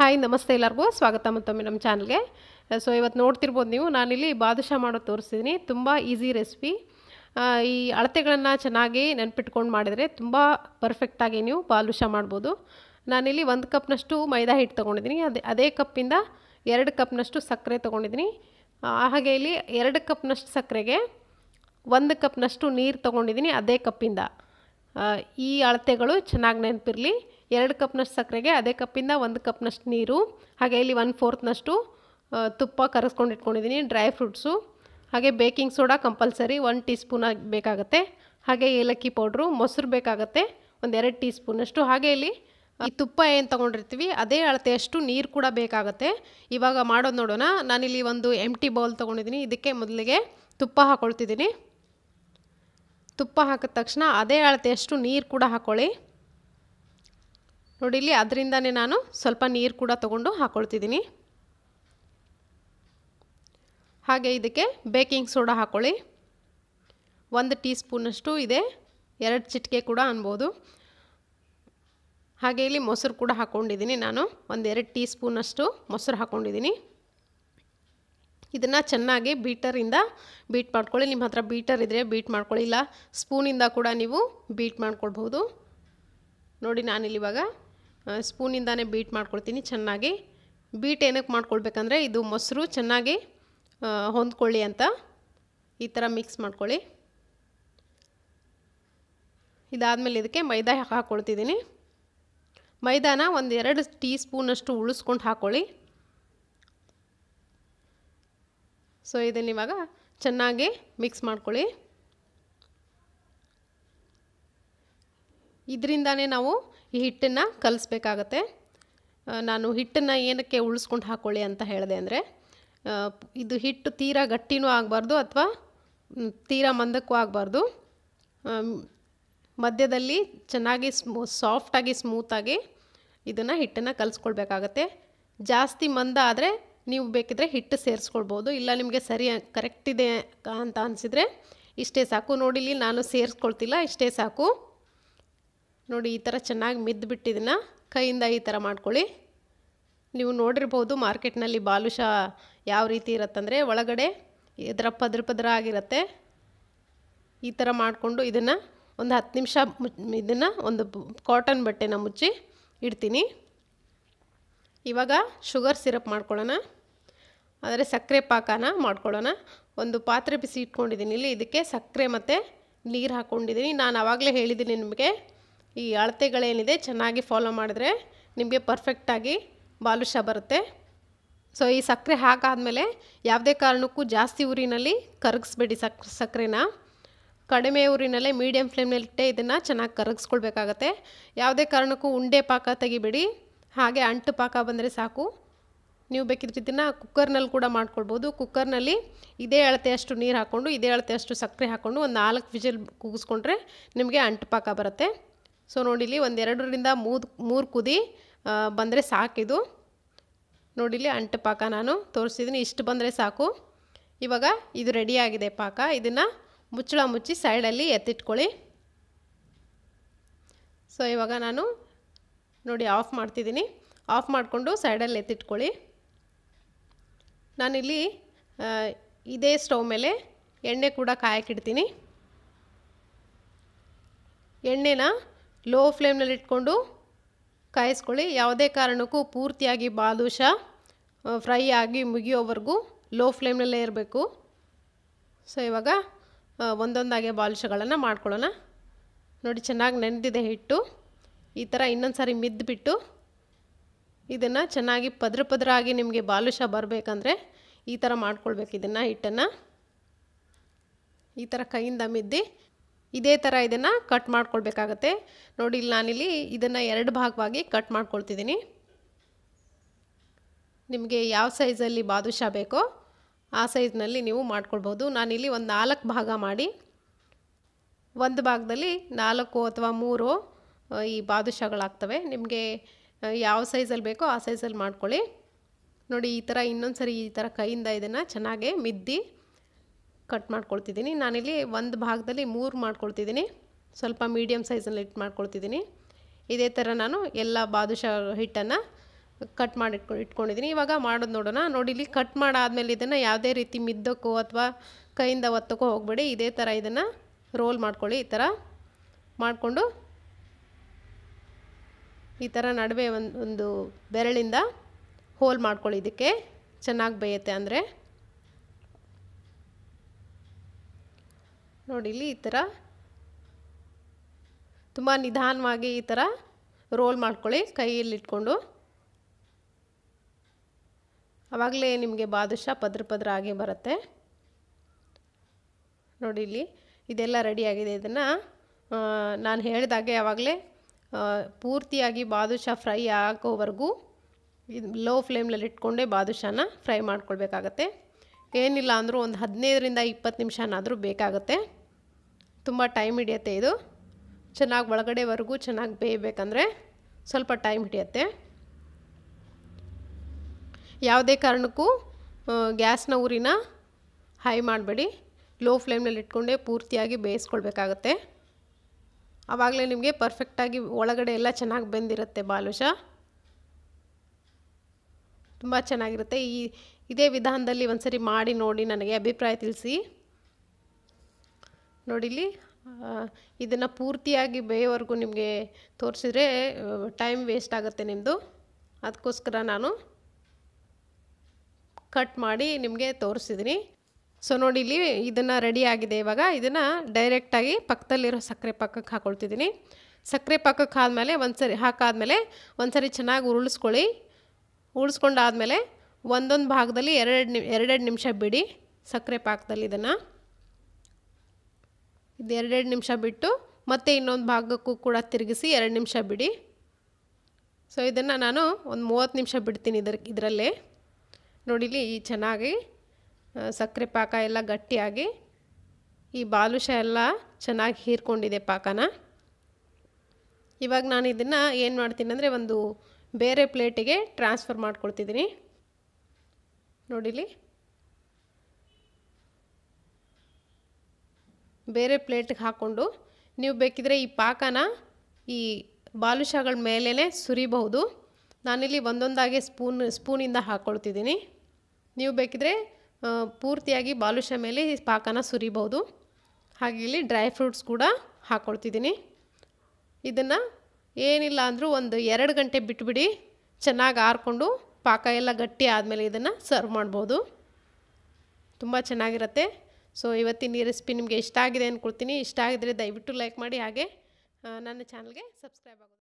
hi ನಮಸ್ತೆ ಎಲ್ಲರಿಗೂ ಸ್ವಾಗತ ಮತ್ತೊಮ್ಮೆ ನಮ್ಮ ಚಾನಲ್ಗೆ ಸೊ ಇವತ್ತು ನೋಡ್ತಿರ್ಬೋದು ನೀವು ನಾನಿಲ್ಲಿ ಬಾದುಷಾ ಮಾಡೋದು ತೋರಿಸಿದ್ದೀನಿ ತುಂಬ ಈಸಿ ರೆಸಿಪಿ ಈ ಅಳತೆಗಳನ್ನು ಚೆನ್ನಾಗಿ ನೆನ್ಪಿಟ್ಕೊಂಡು ಮಾಡಿದರೆ ತುಂಬ ಪರ್ಫೆಕ್ಟಾಗಿ ನೀವು ಬಾದುಷಾ ಮಾಡ್ಬೋದು ನಾನಿಲ್ಲಿ ಒಂದು ಕಪ್ನಷ್ಟು ಮೈದಾ ಹಿಟ್ಟು ತೊಗೊಂಡಿದ್ದೀನಿ ಅದೇ ಅದೇ ಕಪ್ಪಿಂದ ಎರಡು ಕಪ್ನಷ್ಟು ಸಕ್ಕರೆ ತೊಗೊಂಡಿದ್ದೀನಿ ಹಾಗೆ ಇಲ್ಲಿ ಎರಡು ಕಪ್ನಷ್ಟು ಸಕ್ಕರೆಗೆ ಒಂದು ಕಪ್ನಷ್ಟು ನೀರು ತೊಗೊಂಡಿದ್ದೀನಿ ಅದೇ ಕಪ್ಪಿಂದ ಈ ಅಳತೆಗಳು ಚೆನ್ನಾಗಿ ನೆನಪಿರಲಿ ಎರಡು ಕಪ್ನಷ್ಟು ಸಕ್ಕರೆಗೆ ಅದೇ ಕಪ್ಪಿಂದ ಒಂದು ಕಪ್ನಷ್ಟು ನೀರು ಹಾಗೆ ಇಲ್ಲಿ ಒನ್ ಫೋರ್ತ್ನಷ್ಟು ತುಪ್ಪ ಕರೆಸ್ಕೊಂಡು ಇಟ್ಕೊಂಡಿದ್ದೀನಿ ಡ್ರೈ ಫ್ರೂಟ್ಸು ಹಾಗೆ baking soda compulsory one teaspoon ಬೇಕಾಗುತ್ತೆ ಹಾಗೆ ಏಲಕ್ಕಿ ಪೌಡ್ರು ಮೊಸರು ಬೇಕಾಗುತ್ತೆ ಒಂದು ಎರಡು ಟೀ ಸ್ಪೂನಷ್ಟು ಹಾಗೆ ಇಲ್ಲಿ ಈ ತುಪ್ಪ ಏನು ತೊಗೊಂಡಿರ್ತೀವಿ ಅದೇ ಅಳತೆಯಷ್ಟು ನೀರು ಕೂಡ ಬೇಕಾಗುತ್ತೆ ಇವಾಗ ಮಾಡೋದು ನೋಡೋಣ ನಾನಿಲ್ಲಿ ಒಂದು ಎಂಟಿ ಬೌಲ್ ತೊಗೊಂಡಿದ್ದೀನಿ ಇದಕ್ಕೆ ಮೊದಲಿಗೆ ತುಪ್ಪ ಹಾಕೊಳ್ತಿದ್ದೀನಿ ತುಪ್ಪ ಹಾಕಿದ ತಕ್ಷಣ ಅದೇ ಅಳತೆಯಷ್ಟು ನೀರು ಕೂಡ ಹಾಕ್ಕೊಳ್ಳಿ ನೋಡಿ ಇಲ್ಲಿ ಅದರಿಂದನೇ ನಾನು ಸ್ವಲ್ಪ ನೀರು ಕೂಡ ತಗೊಂಡು ಹಾಕ್ಕೊಳ್ತಿದ್ದೀನಿ ಹಾಗೆ ಇದಕ್ಕೆ ಬೇಕಿಂಗ್ ಸೋಡಾ ಹಾಕ್ಕೊಳ್ಳಿ ಒಂದು ಟೀ ಸ್ಪೂನಷ್ಟು ಇದೆ ಎರಡು ಚಿಟಿಕೆ ಕೂಡ ಅನ್ಬೋದು ಹಾಗೆ ಇಲ್ಲಿ ಮೊಸರು ಕೂಡ ಹಾಕ್ಕೊಂಡಿದ್ದೀನಿ ನಾನು ಎರಡು ಟೀ ಸ್ಪೂನಷ್ಟು ಮೊಸರು ಹಾಕ್ಕೊಂಡಿದ್ದೀನಿ ಇದನ್ನು ಚೆನ್ನಾಗಿ ಬೀಟರಿಂದ ಬೀಟ್ ಮಾಡ್ಕೊಳ್ಳಿ ನಿಮ್ಮ ಹತ್ರ ಬೀಟರ್ ಇದ್ದರೆ ಬೀಟ್ ಮಾಡ್ಕೊಳ್ಳಿ ಇಲ್ಲ ಸ್ಪೂನಿಂದ ಕೂಡ ನೀವು ಬೀಟ್ ಮಾಡ್ಕೊಳ್ಬೋದು ನೋಡಿ ನಾನಿಲ್ಲಿವಾಗ ಸ್ಪೂನಿಂದಾನೆ ಬೀಟ್ ಮಾಡ್ಕೊಳ್ತೀನಿ ಚೆನ್ನಾಗಿ ಬೀಟ್ ಏನಕ್ಕೆ ಮಾಡ್ಕೊಳ್ಬೇಕಂದ್ರೆ ಇದು ಮೊಸರು ಚೆನ್ನಾಗಿ ಹೊಂದ್ಕೊಳ್ಳಿ ಅಂತ ಈ ಥರ ಮಿಕ್ಸ್ ಮಾಡ್ಕೊಳ್ಳಿ ಇದಾದಮೇಲೆ ಇದಕ್ಕೆ ಮೈದಾ ಹಾಕ್ಕೊಳ್ತಿದ್ದೀನಿ ಮೈದಾನ ಒಂದು ಎರಡು ಟೀ ಸ್ಪೂನಷ್ಟು ಉಳಿಸ್ಕೊಂಡು ಹಾಕ್ಕೊಳ್ಳಿ ಸೊ ಇದನ್ನು ಇವಾಗ ಚೆನ್ನಾಗಿ ಮಿಕ್ಸ್ ಮಾಡ್ಕೊಳ್ಳಿ ಇದರಿಂದಾನೇ ನಾವು ಈ ಹಿಟ್ಟನ್ನು ಕಲಿಸ್ಬೇಕಾಗತ್ತೆ ನಾನು ಹಿಟ್ಟನ್ನು ಏನಕ್ಕೆ ಉಳಿಸ್ಕೊಂಡು ಹಾಕ್ಕೊಳ್ಳಿ ಅಂತ ಹೇಳಿದೆ ಅಂದರೆ ಇದು ಹಿಟ್ಟು ತೀರಾ ಗಟ್ಟಿನೂ ಆಗಬಾರ್ದು ಅಥವಾ ತೀರಾ ಮಂದಕ್ಕೂ ಆಗಬಾರ್ದು ಮಧ್ಯದಲ್ಲಿ ಚೆನ್ನಾಗಿ ಸ್ಮೂ ಸಾಫ್ಟಾಗಿ ಸ್ಮೂತಾಗಿ ಇದನ್ನು ಹಿಟ್ಟನ್ನು ಕಲಿಸ್ಕೊಳ್ಬೇಕಾಗತ್ತೆ ಜಾಸ್ತಿ ಮಂದ ಆದರೆ ನೀವು ಬೇಕಿದ್ರೆ ಹಿಟ್ಟು ಸೇರಿಸ್ಕೊಳ್ಬೋದು ಇಲ್ಲ ನಿಮಗೆ ಸರಿ ಕರೆಕ್ಟ್ ಇದೆ ಅಂತ ಅನಿಸಿದರೆ ಇಷ್ಟೇ ಸಾಕು ನೋಡಿಲಿ ನಾನು ಸೇರಿಸ್ಕೊಳ್ತಿಲ್ಲ ಇಷ್ಟೇ ಸಾಕು ನೋಡಿ ಈ ಥರ ಚೆನ್ನಾಗಿ ಮಿದ್ದು ಇದನ್ನು ಕೈಯಿಂದ ಈ ಥರ ಮಾಡ್ಕೊಳ್ಳಿ ನೀವು ನೋಡಿರ್ಬೋದು ಮಾರ್ಕೆಟ್ನಲ್ಲಿ ಬಾಲುಷ ಯಾವ ರೀತಿ ಇರುತ್ತಂದರೆ ಒಳಗಡೆ ಇದರ ಪದ್ರ ಪದ್ರ ಆಗಿರುತ್ತೆ ಈ ಥರ ಮಾಡಿಕೊಂಡು ಇದನ್ನು ಒಂದು ಹತ್ತು ನಿಮಿಷ ಇದನ್ನು ಒಂದು ಕಾಟನ್ ಬಟ್ಟೆನ ಮುಚ್ಚಿ ಇಡ್ತೀನಿ ಇವಾಗ ಶುಗರ್ ಸಿರಪ್ ಮಾಡ್ಕೊಳ್ಳೋಣ ಆದರೆ ಸಕ್ಕರೆ ಪಾಕನ ಮಾಡ್ಕೊಳ್ಳೋಣ ಒಂದು ಪಾತ್ರೆ ಬಿಸಿ ಇಟ್ಕೊಂಡಿದ್ದೀನಿ ಇಲ್ಲಿ ಇದಕ್ಕೆ ಸಕ್ಕರೆ ಮತ್ತು ನೀರು ಹಾಕ್ಕೊಂಡಿದ್ದೀನಿ ನಾನು ಆವಾಗಲೇ ಹೇಳಿದ್ದೀನಿ ನಿಮಗೆ ಈ ಅಳತೆಗಳೇನಿದೆ ಚೆನ್ನಾಗಿ ಫಾಲೋ ಮಾಡಿದ್ರೆ ನಿಮಗೆ ಪರ್ಫೆಕ್ಟಾಗಿ ಬಾಲುಷ ಬರುತ್ತೆ ಸೊ ಈ ಸಕ್ಕರೆ ಹಾಕಾದಮೇಲೆ ಯಾವುದೇ ಕಾರಣಕ್ಕೂ ಜಾಸ್ತಿ ಊರಿನಲ್ಲಿ ಕರಗಿಸ್ಬೇಡಿ ಸಕ್ ಸಕ್ಕರೆನ ಕಡಿಮೆ ಊರಿನಲ್ಲೇ ಮೀಡಿಯಮ್ ಫ್ಲೇಮ್ನಲ್ಲಿಟ್ಟೇ ಇದನ್ನು ಚೆನ್ನಾಗಿ ಕರಗಿಸ್ಕೊಳ್ಬೇಕಾಗತ್ತೆ ಯಾವುದೇ ಕಾರಣಕ್ಕೂ ಉಂಡೆ ಪಾಕ ತೆಗಿಬೇಡಿ ಹಾಗೆ ಅಂಟು ಪಾಕ ಬಂದರೆ ಸಾಕು ನೀವು ಬೇಕಿದ್ರೆ ಕುಕ್ಕರ್ನಲ್ಲಿ ಕೂಡ ಮಾಡ್ಕೊಳ್ಬೋದು ಕುಕ್ಕರ್ನಲ್ಲಿ ಇದೇ ಅಳತೆಯಷ್ಟು ನೀರು ಹಾಕ್ಕೊಂಡು ಇದೇ ಅಳತೆಯಷ್ಟು ಸಕ್ಕರೆ ಹಾಕ್ಕೊಂಡು ಒಂದು ನಾಲ್ಕು ವಿಜಲ್ ಕೂಗಿಸ್ಕೊಂಡ್ರೆ ನಿಮಗೆ ಅಂಟು ಪಾಕ ಬರುತ್ತೆ ಸೊ ನೋಡಿಲಿ ಒಂದೆರಡರಿಂದ ಮೂರು ಮೂರು ಕುದಿ ಬಂದರೆ ಸಾಕಿದು ನೋಡಿಲಿ ಅಂಟು ಪಾಕ ನಾನು ತೋರಿಸಿದ್ದೀನಿ ಇಷ್ಟು ಬಂದರೆ ಸಾಕು ಇವಾಗ ಇದು ರೆಡಿಯಾಗಿದೆ ಪಾಕ ಇದನ್ನು ಮುಚ್ಚಳ ಮುಚ್ಚಿ ಸೈಡಲ್ಲಿ ಎತ್ತಿಟ್ಕೊಳ್ಳಿ ಸೊ ಇವಾಗ ನಾನು ನೋಡಿ ಆಫ್ ಮಾಡ್ತಿದ್ದೀನಿ ಆಫ್ ಮಾಡಿಕೊಂಡು ಸೈಡಲ್ಲಿ ಎತ್ತಿಟ್ಕೊಳ್ಳಿ ನಾನಿಲ್ಲಿ ಇದೇ ಸ್ಟವ್ ಮೇಲೆ ಎಣ್ಣೆ ಕೂಡ ಕಾಯಕ್ಕಿಡ್ತೀನಿ ಎಣ್ಣೆನ ಲೋ ಇಟ್ಕೊಂಡು ಕಾಯಿಸ್ಕೊಳ್ಳಿ ಯಾವುದೇ ಕಾರಣಕ್ಕೂ ಪೂರ್ತಿಯಾಗಿ ಬಾಲುಷ ಫ್ರೈ ಆಗಿ ಮುಗಿಯೋವರೆಗೂ ಲೋ ಫ್ಲೇಮ್ನಲ್ಲೇ ಇರಬೇಕು ಸೊ ಇವಾಗ ಒಂದೊಂದಾಗೆ ಬಾಲುಷಗಳನ್ನು ಮಾಡ್ಕೊಳ್ಳೋಣ ನೋಡಿ ಚೆನ್ನಾಗಿ ನೆನೆದಿದೆ ಹಿಟ್ಟು ಈ ಥರ ಇನ್ನೊಂದು ಸಾರಿ ಮಿದ್ದುಬಿಟ್ಟು ಇದನ್ನು ಚೆನ್ನಾಗಿ ಪದ್ರ ಆಗಿ ನಿಮಗೆ ಬಾಲುಷ ಬರಬೇಕಂದ್ರೆ ಈ ಥರ ಮಾಡ್ಕೊಳ್ಬೇಕು ಇದನ್ನು ಹಿಟ್ಟನ್ನು ಈ ಥರ ಕೈಯಿಂದ ಮಿದ್ದಿ ಇದೇ ಥರ ಇದನ್ನು ಕಟ್ ಮಾಡ್ಕೊಳ್ಬೇಕಾಗತ್ತೆ ನೋಡಿ ಇಲ್ಲಿ ನಾನಿಲ್ಲಿ ಇದನ್ನು ಎರಡು ಭಾಗವಾಗಿ ಕಟ್ ಮಾಡ್ಕೊಳ್ತಿದ್ದೀನಿ ನಿಮಗೆ ಯಾವ ಸೈಜಲ್ಲಿ ಬಾದುಷಾ ಬೇಕೋ ಆ ಸೈಜ್ನಲ್ಲಿ ನೀವು ಮಾಡ್ಕೊಳ್ಬೋದು ನಾನಿಲ್ಲಿ ಒಂದು ನಾಲ್ಕು ಭಾಗ ಮಾಡಿ ಒಂದು ಭಾಗದಲ್ಲಿ ನಾಲ್ಕು ಅಥವಾ ಮೂರು ಈ ಬಾದುಷಗಳಾಗ್ತವೆ ನಿಮಗೆ ಯಾವ ಸೈಜಲ್ಲಿ ಬೇಕೋ ಆ ಸೈಜಲ್ಲಿ ಮಾಡ್ಕೊಳ್ಳಿ ನೋಡಿ ಈ ಥರ ಇನ್ನೊಂದು ಸರಿ ಈ ಥರ ಕೈಯಿಂದ ಇದನ್ನು ಚೆನ್ನಾಗೆ ಮಿದ್ದಿ ಕಟ್ ಮಾಡ್ಕೊಳ್ತಿದ್ದೀನಿ ನಾನಿಲ್ಲಿ ಒಂದು ಭಾಗದಲ್ಲಿ ಮೂರು ಮಾಡ್ಕೊಳ್ತಿದ್ದೀನಿ ಸ್ವಲ್ಪ ಮೀಡಿಯಮ್ ಸೈಜಲ್ಲಿ ಹಿಟ್ಟು ಮಾಡ್ಕೊಳ್ತಿದ್ದೀನಿ ಇದೇ ಥರ ನಾನು ಎಲ್ಲ ಬಾದುಷಾ ಹಿಟ್ಟನ್ನು ಕಟ್ ಮಾಡಿ ಇಟ್ಕೊಂಡಿದ್ದೀನಿ ಇವಾಗ ಮಾಡೋದು ನೋಡೋಣ ನೋಡಿ ಇಲ್ಲಿ ಕಟ್ ಮಾಡಾದಮೇಲೆ ಇದನ್ನು ಯಾವುದೇ ರೀತಿ ಮಿದ್ದಕ್ಕೋ ಅಥವಾ ಕೈಯಿಂದ ಒತ್ತಕ್ಕೋ ಹೋಗಬೇಡಿ ಇದೇ ಥರ ಇದನ್ನು ರೋಲ್ ಮಾಡ್ಕೊಳ್ಳಿ ಈ ಥರ ಮಾಡಿಕೊಂಡು ಈ ಥರ ನಡುವೆ ಒಂದು ಒಂದು ಬೆರಳಿಂದ ಹೋಲ್ ಮಾಡ್ಕೊಳ್ಳಿ ಇದಕ್ಕೆ ಚೆನ್ನಾಗಿ ಬೇಯುತ್ತೆ ಅಂದರೆ ನೋಡಿ ಇಲ್ಲಿ ಈ ಥರ ತುಂಬ ನಿಧಾನವಾಗಿ ಈ ಥರ ರೋಲ್ ಮಾಡ್ಕೊಳ್ಳಿ ಕೈಯಲ್ಲಿಟ್ಕೊಂಡು ಆವಾಗಲೇ ನಿಮಗೆ ಬಾದುಷಾ ಪದ್ರ ಪದ್ರ ಆಗಿ ಬರುತ್ತೆ ನೋಡಿ ಇಲ್ಲಿ ಇದೆಲ್ಲ ರೆಡಿಯಾಗಿದೆ ಇದನ್ನು ನಾನು ಹೇಳಿದಾಗೆ ಆವಾಗಲೇ ಪೂರ್ತಿಯಾಗಿ ಬಾದುಷಾ ಫ್ರೈ ಆಗೋವರೆಗೂ ಲೋ ಫ್ಲೇಮ್ನಲ್ಲಿ ಇಟ್ಕೊಂಡೇ ಬಾದುಷಾನ ಫ್ರೈ ಮಾಡ್ಕೊಳ್ಬೇಕಾಗತ್ತೆ ಏನಿಲ್ಲ ಅಂದರೂ ಒಂದು ಹದಿನೈದರಿಂದ ಇಪ್ಪತ್ತು ನಿಮಿಷನಾದರೂ ಬೇಕಾಗುತ್ತೆ ತುಂಬ ಟೈಮ್ ಹಿಡಿಯುತ್ತೆ ಇದು ಚೆನ್ನಾಗಿ ಒಳಗಡೆವರೆಗೂ ಚೆನ್ನಾಗಿ ಬೇಯಬೇಕಂದ್ರೆ ಸ್ವಲ್ಪ ಟೈಮ್ ಹಿಡಿಯತ್ತೆ ಯಾವುದೇ ಕಾರಣಕ್ಕೂ ಗ್ಯಾಸ್ನ ಉರಿನ ಹೈ ಮಾಡಬೇಡಿ ಲೋ ಫ್ಲೇಮ್ನಲ್ಲಿ ಇಟ್ಕೊಂಡೇ ಪೂರ್ತಿಯಾಗಿ ಬೇಯಿಸ್ಕೊಳ್ಬೇಕಾಗತ್ತೆ ಆವಾಗಲೇ ನಿಮಗೆ ಪರ್ಫೆಕ್ಟಾಗಿ ಒಳಗಡೆ ಎಲ್ಲ ಚೆನ್ನಾಗಿ ಬೆಂದಿರುತ್ತೆ ಬಾಲುಷ ತುಂಬ ಚೆನ್ನಾಗಿರುತ್ತೆ ಈ ಇದೇ ವಿಧಾನದಲ್ಲಿ ಸರಿ ಮಾಡಿ ನೋಡಿ ನನಗೆ ಅಭಿಪ್ರಾಯ ತಿಳಿಸಿ ನೋಡಿಲಿ ಇದನ್ನು ಪೂರ್ತಿಯಾಗಿ ಬೇಯೋವರೆಗೂ ನಿಮಗೆ ತೋರಿಸಿದ್ರೆ ಟೈಮ್ ವೇಸ್ಟ್ ಆಗುತ್ತೆ ನಿಮ್ಮದು ಅದಕ್ಕೋಸ್ಕರ ನಾನು ಕಟ್ ಮಾಡಿ ನಿಮಗೆ ತೋರಿಸಿದ್ದೀನಿ ಸೊ ನೋಡಿ ಇಲ್ಲಿ ಇದನ್ನು ರೆಡಿ ಆಗಿದೆ ಇವಾಗ ಇದನ್ನು ಡೈರೆಕ್ಟಾಗಿ ಪಕ್ಕದಲ್ಲಿರೋ ಸಕ್ಕರೆ ಪಾಕಕ್ಕೆ ಹಾಕ್ಕೊಳ್ತಿದ್ದೀನಿ ಸಕ್ಕರೆ ಪಾಕಕ್ಕೆ ಆದಮೇಲೆ ಒಂದು ಸರಿ ಹಾಕಾದಮೇಲೆ ಒಂದು ಸರಿ ಚೆನ್ನಾಗಿ ಉರುಳಿಸ್ಕೊಳ್ಳಿ ಉಳಿಸ್ಕೊಂಡಾದಮೇಲೆ ಒಂದೊಂದು ಭಾಗದಲ್ಲಿ ಎರಡೆರಡು ನಿಮ್ ಎರಡೆರಡು ನಿಮಿಷ ಬಿಡಿ ಸಕ್ಕರೆ ಪಾಕದಲ್ಲಿ ಇದನ್ನು ಇದು ಎರಡೆರಡು ನಿಮಿಷ ಬಿಟ್ಟು ಮತ್ತೆ ಇನ್ನೊಂದು ಭಾಗಕ್ಕೂ ಕೂಡ ತಿರುಗಿಸಿ ಎರಡು ನಿಮಿಷ ಬಿಡಿ ಸೊ ಇದನ್ನು ನಾನು ಒಂದು ಮೂವತ್ತು ನಿಮಿಷ ಬಿಡ್ತೀನಿ ಇದರ ಇದರಲ್ಲೇ ನೋಡಿಲಿ ಈ ಚೆನ್ನಾಗಿ ಸಕ್ಕರೆ ಪಾಕ ಎಲ್ಲ ಗಟ್ಟಿಯಾಗಿ ಈ ಬಾಲುಷ ಎಲ್ಲ ಚೆನ್ನಾಗಿ ಹೀರ್ಕೊಂಡಿದೆ ಪಾಕನ ಇವಾಗ ನಾನು ಇದನ್ನು ಏನು ಮಾಡ್ತೀನಿ ಅಂದರೆ ಒಂದು ಬೇರೆ ಪ್ಲೇಟಿಗೆ ಟ್ರಾನ್ಸ್ಫರ್ ಮಾಡಿಕೊಡ್ತಿದ್ದೀನಿ ನೋಡಿಲಿ ಬೇರೆ ಪ್ಲೇಟ್ಗೆ ಹಾಕ್ಕೊಂಡು ನೀವು ಬೇಕಿದ್ರೆ ಈ ಪಾಕನ ಈ ಬಾಲುಷಗಳ ಮೇಲೇ ಸುರಿಬಹುದು ನಾನಿಲ್ಲಿ ಒಂದೊಂದಾಗಿ ಸ್ಪೂನ್ ಸ್ಪೂನಿಂದ ಹಾಕ್ಕೊಳ್ತಿದ್ದೀನಿ ನೀವು ಬೇಕಿದ್ರೆ ಪೂರ್ತಿಯಾಗಿ ಬಾಲುಷ ಮೇಲೆ ಈ ಪಾಕನ ಸುರಿಬಹುದು ಹಾಗೆ ಇಲ್ಲಿ ಡ್ರೈ ಫ್ರೂಟ್ಸ್ ಕೂಡ ಹಾಕ್ಕೊಳ್ತಿದ್ದೀನಿ ಇದನ್ನು ಏನಿಲ್ಲ ಅಂದರೂ ಒಂದು ಎರಡು ಗಂಟೆ ಬಿಟ್ಬಿಡಿ ಚೆನ್ನಾಗಿ ಆರಿಕೊಂಡು ಪಾಕ ಎಲ್ಲ ಗಟ್ಟಿ ಆದಮೇಲೆ ಇದನ್ನು ಸರ್ವ್ ಮಾಡ್ಬೋದು ತುಂಬ ಚೆನ್ನಾಗಿರುತ್ತೆ ಸೊ ಇವತ್ತಿನ ಈ ರೆಸಿಪಿ ನಿಮಗೆ ಇಷ್ಟ ಆಗಿದೆ ಅಂದ್ಕೊಳ್ತೀನಿ ಇಷ್ಟ ಆಗಿದ್ರೆ ದಯವಿಟ್ಟು ಲೈಕ್ ಮಾಡಿ ಹಾಗೆ ನನ್ನ ಚಾನಲ್ಗೆ ಸಬ್ಸ್ಕ್ರೈಬ್ ಆಗೋದು